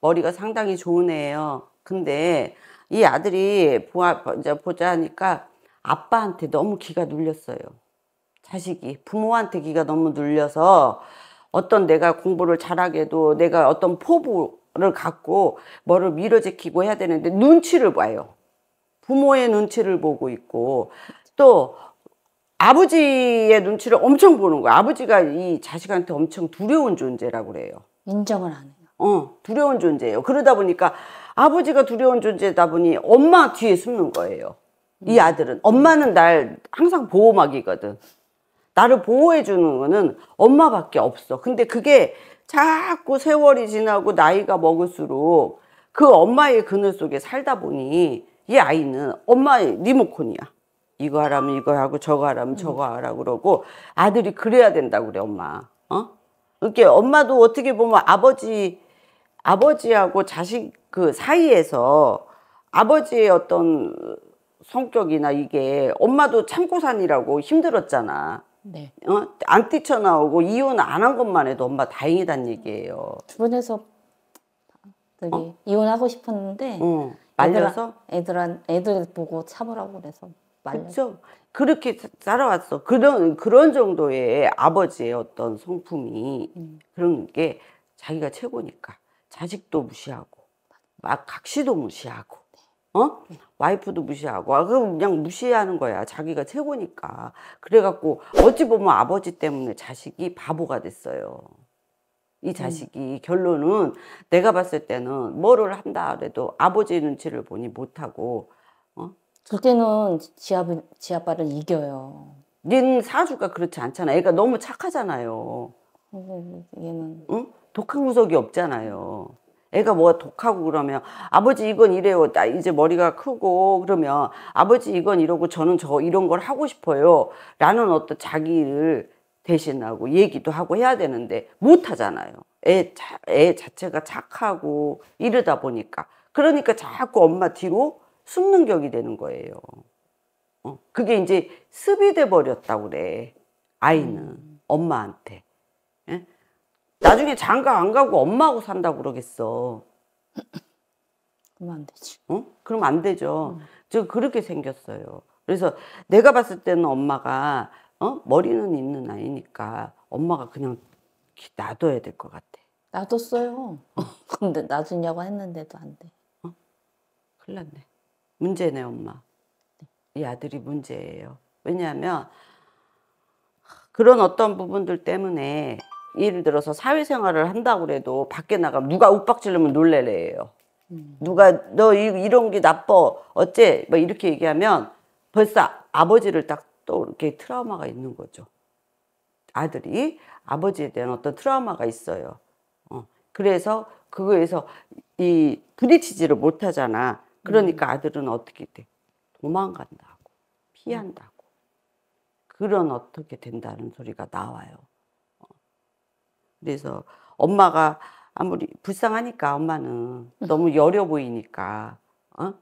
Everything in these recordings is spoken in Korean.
머리가 상당히 좋은 애예요. 근데 이 아들이 보아, 보자 하니까 아빠한테 너무 기가 눌렸어요. 자식이 부모한테 기가 너무 눌려서 어떤 내가 공부를 잘하게도 내가 어떤 포부를 갖고 뭐를 밀어제키고 해야 되는데 눈치를 봐요. 부모의 눈치를 보고 있고 또 아버지의 눈치를 엄청 보는 거예요 아버지가 이 자식한테 엄청 두려운 존재라고 그래요. 인정을 안 해. 어, 두려운 존재예요. 그러다 보니까 아버지가 두려운 존재다 보니 엄마 뒤에 숨는 거예요. 이 아들은 엄마는 날 항상 보호막이거든. 나를 보호해 주는 거는 엄마밖에 없어. 근데 그게 자꾸 세월이 지나고 나이가 먹을수록 그 엄마의 그늘 속에 살다 보니 이 아이는 엄마의 리모컨이야. 이거 하라면 이거 하고 저거 하라면 저거 하라 그러고 아들이 그래야 된다고 그래 엄마. 어? 이렇게 엄마도 어떻게 보면 아버지 아버지하고 자식 그 사이에서 아버지의 어떤 성격이나 이게 엄마도 참고 산이라고 힘들었잖아. 네. 어? 안 뛰쳐나오고 이혼 안 한 것만 해도 엄마 다행이단 얘기예요. 주변에서 저기 어? 이혼하고 싶었는데 응. 어, 말려서 애들한 애들 보고 참으라고 그래서 말려. 그렇죠. 그렇게 살아왔어. 그런 그런 정도의 아버지의 어떤 성품이 음. 그런 게 자기가 최고니까. 자식도 무시하고 막 각시도 무시하고 네. 어? 네. 와이프도 무시하고 아, 그럼 그냥 무시하는 거야 자기가 최고니까 그래갖고 어찌 보면 아버지 때문에 자식이 바보가 됐어요 이 음. 자식이 음. 결론은 내가 봤을 때는 뭐를 한다 그래도 아버지 눈치를 보니 못하고 어? 그때는 지아빠, 지아빠를 이겨요 닌 사주가 그렇지 않잖아 애가 너무 착하잖아요 어, 얘는 응? 독학 구석이 없잖아요. 애가 뭐가 독하고 그러면 아버지 이건 이래요. 나 이제 머리가 크고 그러면 아버지 이건 이러고 저는 저 이런 걸 하고 싶어요. 라는 어떤 자기를 대신하고 얘기도 하고 해야 되는데 못 하잖아요. 애, 자, 애 자체가 착하고 이러다 보니까 그러니까 자꾸 엄마 뒤로 숨는 격이 되는 거예요. 어, 그게 이제 습이 돼 버렸다고 그래. 아이는 음. 엄마한테. 예? 나중에 장가 안 가고 엄마하고 산다고 그러겠어. 그럼 안 되지. 어? 그럼 안 되죠. 음. 저 그렇게 생겼어요. 그래서 내가 봤을 때는 엄마가 어? 머리는 있는 아이니까 엄마가 그냥 놔둬야 될 것 같아. 놔뒀어요. 어. 근데 놔주냐고 했는데도 안 돼. 어? 큰일 났네. 문제네 엄마. 이 아들이 문제예요. 왜냐하면 그런 어떤 부분들 때문에 예를 들어서 사회생활을 한다고 그래도 밖에 나가 누가 윽박질르면 놀래래요. 음. 누가 너 이, 런게 나빠 어째 뭐 이렇게 얘기하면 벌써 아버지를 딱 또 이렇게 트라우마가 있는 거죠. 아들이 아버지에 대한 어떤 트라우마가 있어요. 어. 그래서 그거에서 이 부딪히지를 못하잖아. 그러니까 음. 아들은 어떻게 돼? 도망간다고 피한다고 음. 그런 어떻게 된다는 소리가 나와요. 그래서 엄마가 아무리 불쌍하니까 엄마는 음. 너무 여려 보이니까 어?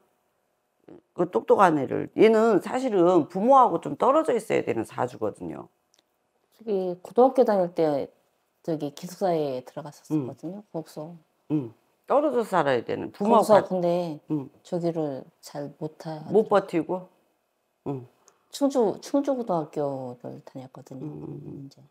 그 똑똑한 애를 얘는 사실은 부모하고 좀 떨어져 있어야 되는 사주거든요. 저기 고등학교 다닐 때 저기 기숙사에 들어갔었거든요. 응. 음. 거기서 응. 음. 떨어져 살아야 되는 부모하 거기서 근데 응. 저기를 잘못못 버티고 응. 충주 충주고등학교를 다녔거든요. 음. 이제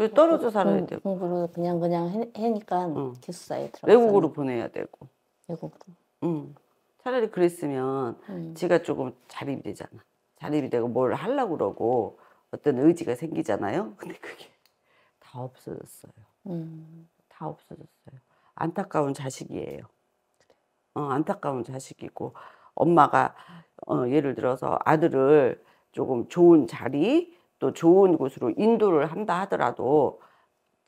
왜 떨어져 살아야 되고 공부를 그냥 그냥 해, 니까 응. 어. 기숙사에 들어 외국으로 보내야 되고 외국으로 응. 차라리 그랬으면 응. 음. 지가 조금 자립이 되잖아 자립이 되고 뭘 하려고 그러고 어떤 의지가 생기잖아요 근데 그게 다 없어졌어요 응. 음. 다 없어졌어요 안타까운 자식이에요 어, 안타까운 자식이고 엄마가 어, 예를 들어서 아들을 조금 좋은 자리 또 좋은 곳으로 인도를 한다 하더라도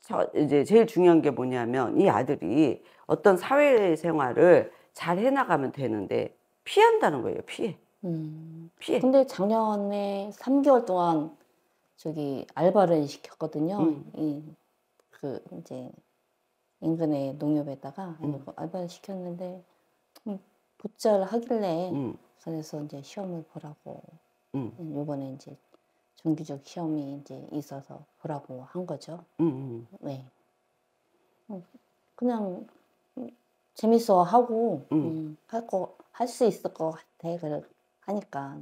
저 이제 제일 중요한 게 뭐냐면 이 아들이 어떤 사회생활을 잘 해나가면 되는데 피한다는 거예요 피해 음. 피해 근데 작년에 3개월 동안 저기 알바를 시켰거든요 음. 이그 이제 인근의 농협에다가 음. 알바를 시켰는데 부자를 하길래 음. 그래서 이제 시험을 보라고 음. 요번에 이제 정기적 시험이 이제 있어서 보라고 한 거죠. 음, 음. 네. 음, 그냥 음, 재밌어 하고 음. 할거 할 수 있을 것 같아. 그래 하니까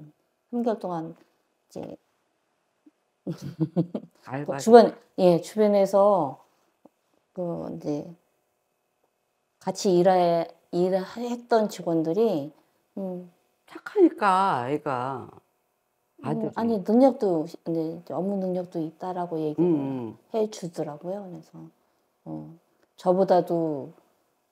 3개월 동안 이제 알 뭐 주변 예 주변에서 그 이제 같이 일해 일했던 직원들이 음, 착하니까 애가 아들. 음, 아니 능력도 이제 업무 능력도 있다라고 얘기를 음, 음. 해주더라고요. 그래서 어, 저보다도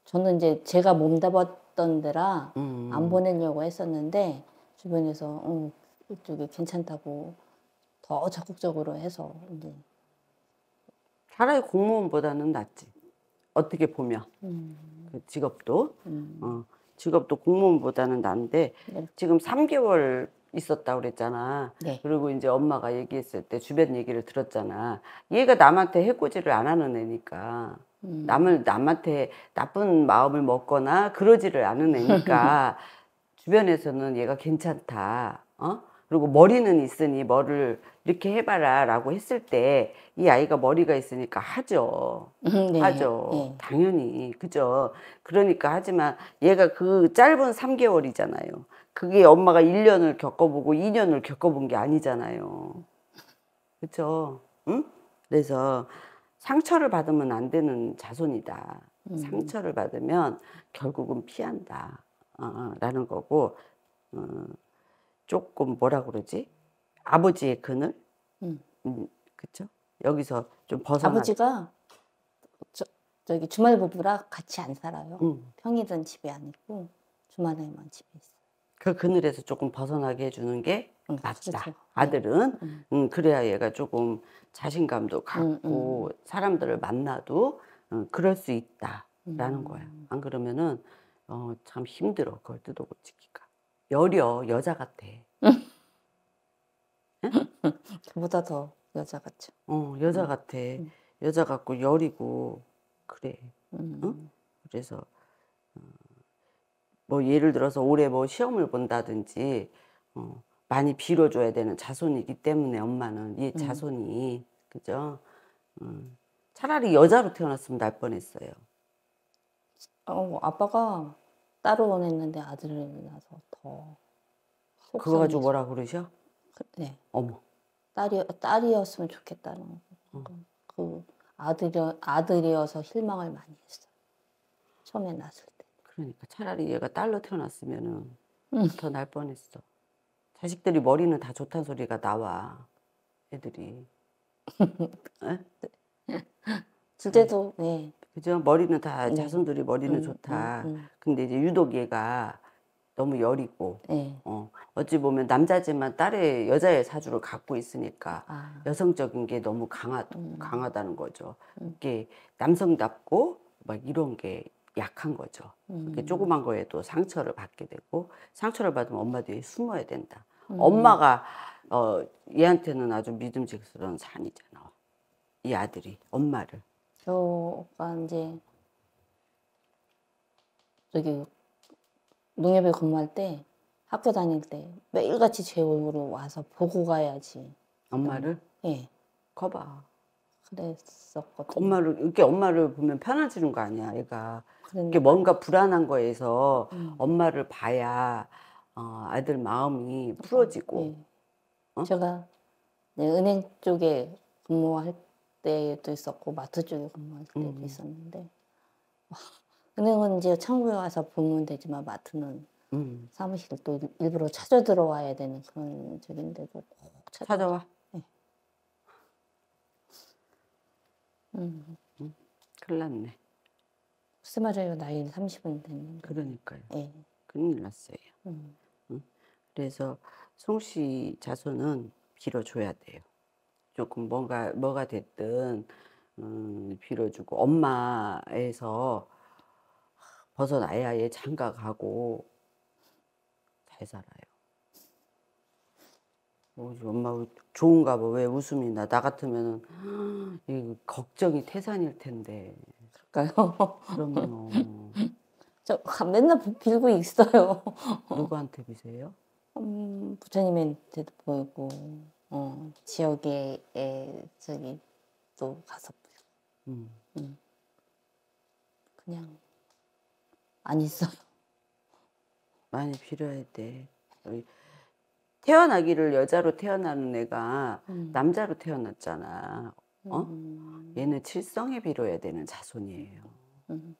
저는 이제 제가 몸담았던 데라 음. 음 안 보내려고 했었는데 주변에서 음, 이쪽이 괜찮다고 더 적극적으로 해서 이제 차라리 공무원보다는 낫지. 어떻게 보면 그 직업도 어, 직업도 공무원보다는 난데 네. 지금 3개월 있었다 그랬잖아. 네. 그리고 이제 엄마가 얘기했을 때 주변 얘기를 들었잖아. 얘가 남한테 해코지를 안 하는 애니까. 음. 남을 남한테 나쁜 마음을 먹거나 그러지를 않은 애니까 주변에서는 얘가 괜찮다. 어? 그리고 머리는 있으니 뭐를 이렇게 해봐라 라고 했을 때 이 아이가 머리가 있으니까 하죠. 음, 네. 하죠. 네. 당연히. 그죠. 그러니까 하지만 얘가 그 짧은 3개월이잖아요. 그게 엄마가 1년을 겪어보고 2년을 겪어본 게 아니잖아요. 그쵸? 응? 그래서 상처를 받으면 안 되는 자손이다. 음. 상처를 받으면 결국은 피한다. 어, 어 라는 거고. 어. 조금 뭐라 그러지? 아버지의 그늘? 음. 음 그쵸? 여기서 좀 벗어나. 아버지가 저, 저기 주말 부부라 같이 안 살아요. 음. 평일은 집에 안 있고 주말에만 집에 있어요. 그 그늘에서 조금 벗어나게 해주는 게 응, 낫다. 그렇죠. 아들은 응. 응, 음, 그래야 얘가 조금 자신감도 갖고 사람들을 만나도 어, 그럴 수 있다라는 음. 거야. 안 그러면은 어, 참 힘들어 그걸 뜯어고치기가. 여려 여자 같아. 그보다 더 여자 같죠. 어 여자 음. 같아. 응. 음. 여자 같고 여리고 그래. 음. 응? 그래서 어, 뭐 예를 들어서 올해 뭐 시험을 본다든지 어, 많이 빌어줘야 되는 자손이기 때문에 엄마는 이 자손이 그죠. 음, 차라리 여자로 태어났으면 날 뻔했어요. 어, 아빠가 따로 보냈는데 아들을 낳아서 더 속상해서. 그거 가지고 뭐라 그러셔? 그, 네. 어머. 딸이 딸이었으면 좋겠다는 그 어. 그아들 아들이어서 실망을 많이 했어 처음에 낳았을 때. 그러니까 차라리 얘가 딸로 태어났으면은 응. 더날 뻔했어. 자식들이 머리는 다 좋단 소리가 나와. 애들이. 네? 둘째도 네. 그죠? 머리는 다 네. 자손들이 머리는 음, 좋다. 음, 음. 근데 이제 유독 얘가 너무 여리고 네. 어, 어찌 보면 남자지만 딸의 여자의 사주를 갖고 있으니까 아. 여성적인 게 너무 강하, 음. 강하다는 거죠. 음. 이게 남성답고 막 이런 게 약한 거죠. 이 음. 조그만 거에도 상처를 받게 되고 상처를 받으면 엄마 뒤에 숨어야 된다. 엄마가 어, 얘한테는 아주 믿음직스러운 산이잖아. 이 아들이 엄마를. 저 오빠 이제 저기 농협에 근무할 때 학교 다닐 때 매일같이 제 얼굴을 와서 보고 가야지. 엄마를? 예. 거봐. 그랬었거든. 엄마를 이렇게 엄마를 보면 편해지는 거 아니야, 얘가. 그러니까. 이게 뭔가 불안한 거에서 음. 엄마를 봐야 어, 아들 마음이 음. 풀어지고. 예. 어? 제가 은행 쪽에 근무할 때도 있었고 마트 쪽에 근무할 때도 음. 있었는데 와, 은행은 이제 창구에 와서 보면 되지만 마트는 음. 사무실 또 일부러 찾아 들어와야 되는 그런 적인데도 꼭 찾아. 찾아와. 네. 음. 음 큰 났네. 무슨 말이에요? 나이 30은 됐는 그러니까요. 네. 큰일 났어요. 음. 음. 그래서 송씨 자손은 길어줘야 돼요. 조금 뭔가 뭐가 됐든 음, 빌어주고 엄마에서 벗어나야 얘 장가 가고 잘 살아요. 엄마 좋은가 봐 왜 웃음이 나나같으면이 걱정이 태산일 텐데 그럴까요? 그럼요. 저 맨날 빌고 있어요. 누구한테 비세요? 음, 부처님한테도 보이고. 어, 지역에 저기 또 가서 음. 음. 그냥 안 있어요. 많이 필요할 때 우리 태어나기를 여자로 태어나는 애가 음. 남자로 태어났잖아. 어? 음. 얘는 칠성에 빌어야 되는 자손이에요. 음.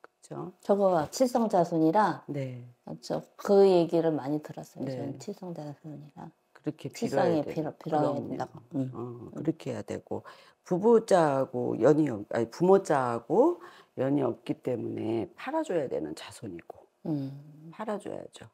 그죠? 저거 칠성 자손이라. 네. 저그 얘기를 많이 들었어요. 네. 저는 칠성 자손이라. 그렇게 피요해 필요, 필요다 음. 어, 음. 그렇게 해야 되고 부부자하고 연이 없, 아니 부모자하고 연이 없기 때문에 팔아줘야 되는 자손이고 음. 팔아줘야죠.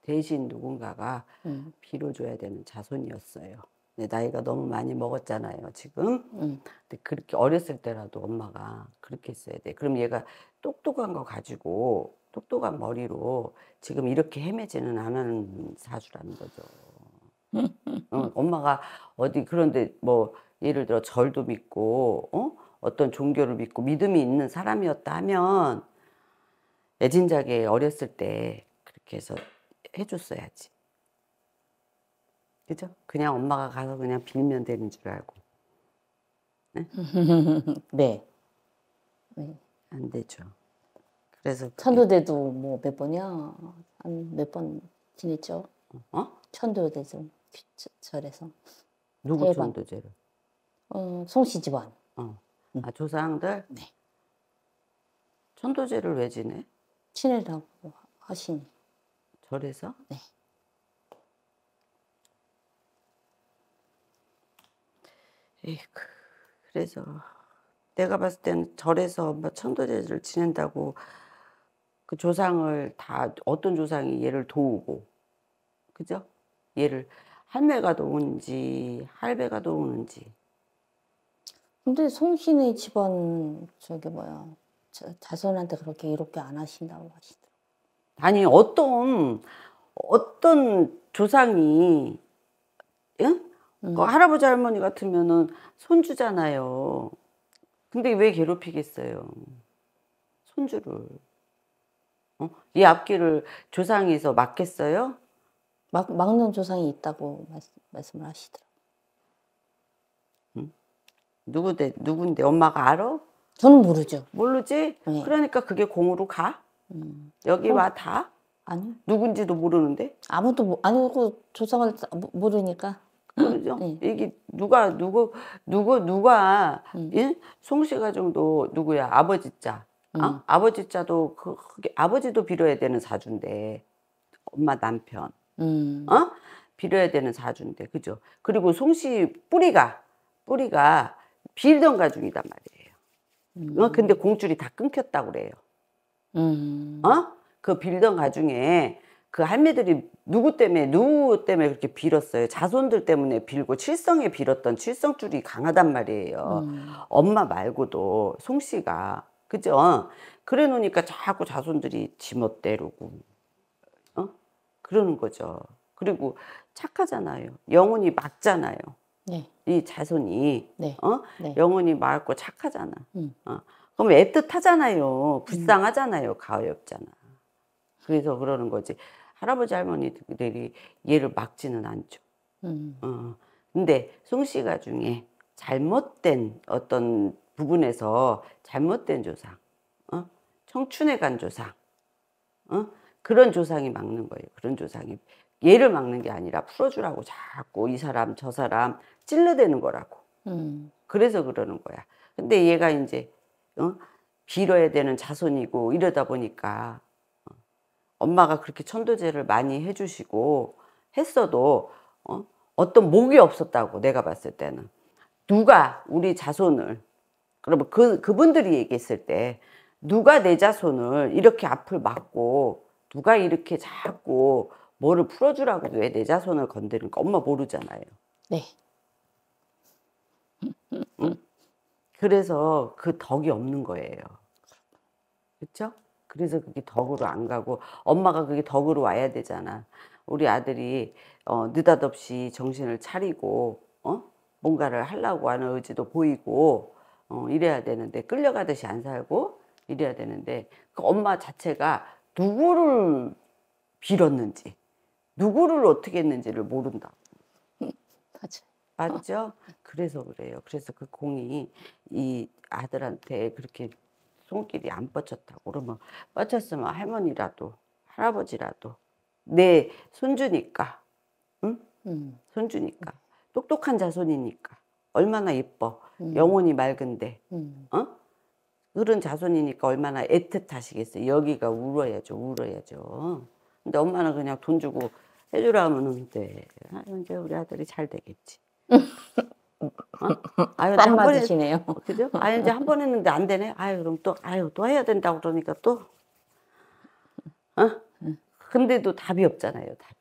대신 누군가가 음. 빌어줘야 되는 자손이었어요. 내 나이가 너무 많이 먹었잖아요, 지금. 음. 근데 그렇게 어렸을 때라도 엄마가 그렇게 했어야 돼. 그럼 얘가 똑똑한 거 가지고 똑똑한 머리로 지금 이렇게 헤매지는 않은 사주라는 거죠. 어, 음. 엄마가 어디 그런데 뭐 예를 들어 절도 믿고 어? 어떤 종교를 믿고 믿음이 있는 사람이었다 하면 애진작에 어렸을 때 그렇게 해서 해줬어야지. 그죠? 그냥 엄마가 가서 그냥 빌면 되는 줄 알고. 네. 네. 네. 안 되죠. 그래서 천도대도 뭐 몇 번이야? 한몇 번 지냈죠? 어? 천도대도. 휘철에서 누구 대도제를 어, 송씨 집안. 어. 아 조상들? 네. 천도제를 왜 지내? 친일하고 하시 절에서? 네. 에이그 그래서 내가 봤을 때는 절에서 뭐 천도제를 지낸다고 그 조상을 다 어떤 조상이 얘를 도우고 그죠? 얘를 할매가 도우는지 할배가 도우는지 근데 송신의 집안 저기 뭐야 자, 자손한테 그렇게 이렇게 안 하신다고 하시더라고 아니 어떤 어떤 조상이 예? 음. 그 할아버지 할머니 같으면은 손주잖아요 근데 왜 괴롭히겠어요 손주를 어? 이 앞길을 조상에서 막겠어요? 막, 막는 조상이 있다고 말씀, 을 하시더라고요. 음. 누구 누군데? 엄마가 알아? 저는 모르죠. 모르지? 네. 그러니까 그게 공으로 가? 음. 여기 어? 와 다? 아니 누군지도 모르는데? 아무도, 아니고 그 조상을 모르니까. 그죠? 네. 이게 누가, 누구, 누구, 누가, 음. 예? 송씨가 정도 누구야? 아버지 자. 어? 음. 아버지 자도, 그, 아버지도 빌어야 되는 사주인데. 엄마 남편. 음. 어? 빌어야 되는 사주인데 그죠? 그리고 송씨 뿌리가 뿌리가 빌던 가중이단 말이에요. 음. 어? 근데 공줄이 다 끊겼다 그래요. 음. 어? 그 빌던 가중에 그 할매들이 누구 때문에 누구 때문에 그렇게 빌었어요. 자손들 때문에 빌고 칠성에 빌었던 칠성줄이 강하단 말이에요. 음. 엄마 말고도 송 씨가 그죠? 그래 놓으니까 자꾸 자손들이 지멋대로고 그러는 거죠. 그리고 착하잖아요. 영혼이 맞잖아요 네. 이 자손이 네. 어 네. 영혼이 맑고 착하잖아. 음. 어. 그럼 애틋하잖아요. 음. 불쌍하잖아요. 음. 가없잖아 그래서 그러는 거지. 할아버지 할머니들이 얘를 막지는 않죠. 음. 어. 근데 송씨가 중에 잘못된 어떤 부분에서 잘못된 조상, 어? 청춘에 간 조상, 어? 그런 조상이 막는 거예요. 그런 조상이 얘를 막는 게 아니라 풀어주라고 자꾸 이 사람 저 사람 찔러대는 거라고. 음. 그래서 그러는 거야. 근데 얘가 이제 어? 빌어야 되는 자손이고 이러다 보니까 어, 엄마가 그렇게 천도제를 많이 해주시고 했어도 어? 어떤 목이 없었다고 내가 봤을 때는 누가 우리 자손을 그러면 그 그분들이 얘기했을 때 누가 내 자손을 이렇게 앞을 막고 누가 이렇게 자꾸 뭐를 풀어주라고 왜 내 자손을 건드리는까 엄마 모르잖아요. 네. 응? 그래서 그 덕이 없는 거예요. 그렇죠? 그래서 그게 덕으로 안 가고 엄마가 그게 덕으로 와야 되잖아. 우리 아들이 어, 느닷없이 정신을 차리고 어? 뭔가를 하려고 하는 의지도 보이고 어, 이래야 되는데 끌려가듯이 안 살고 이래야 되는데 그 엄마 자체가 누구를 빌었는지 누구를 어떻게 했는지를 모른다. 맞아. 맞죠? 어. 그래서 그래요. 그래서 그 공이 이 아들한테 그렇게 손길이 안 뻗쳤다고 그러면 뻗쳤으면 할머니라도 할아버지라도 내 손주니까 응? 음. 손주니까 똑똑한 자손이니까 얼마나 예뻐 음. 영혼이 맑은데 음. 어? 어른 자손이니까 얼마나 애틋하시겠어요. 여기가 울어야죠, 울어야죠. 근데 엄마는 그냥 돈 주고 해주라 하면은 돼. 아, 이제 우리 아들이 잘 되겠지. 어? 아유, 맞으시네요. 그죠? 아 이제 한 번 했는데 안 되네. 아유, 그럼 또, 아유, 또 해야 된다고 그러니까 또. 어? 근데도 답이 없잖아요, 답이.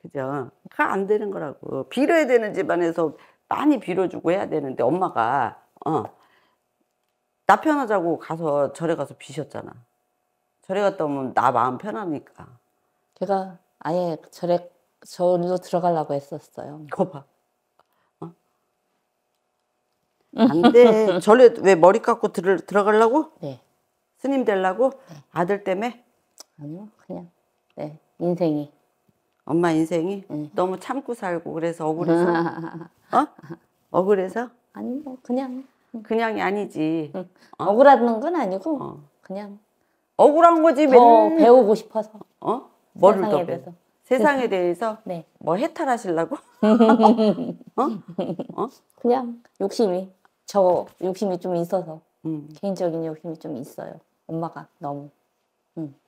그죠? 그 안 되는 거라고. 빌어야 되는 집안에서 많이 빌어주고 해야 되는데, 엄마가, 어, 나 편하자고 가서 절에 가서 비셨잖아. 절에 갔다 오면 나 마음 편하니까. 제가 아예 절에 절로 들어가려고 했었어요. 거 봐. 어? 안 돼. 절에 왜 머리 깎고 들, 들어가려고? 네. 스님 되려고? 네. 아들 때문에? 아니요. 그냥. 네. 인생이. 엄마 인생이 네. 너무 참고 살고 그래서 억울해서 어? 억울해서? 아니요. 뭐 그냥 그냥이 아니지. 응. 어? 억울한 건 아니고 어. 그냥 억울한 거지. 더 맨... 배우고 싶어서. 어? 뭐를 세상에 더 대해서. 세상에 대해서 네. 뭐 해탈하시려고? 어? 어? 그냥 욕심이 저 욕심이 좀 있어서 음. 개인적인 욕심이 좀 있어요. 엄마가 너무. 음.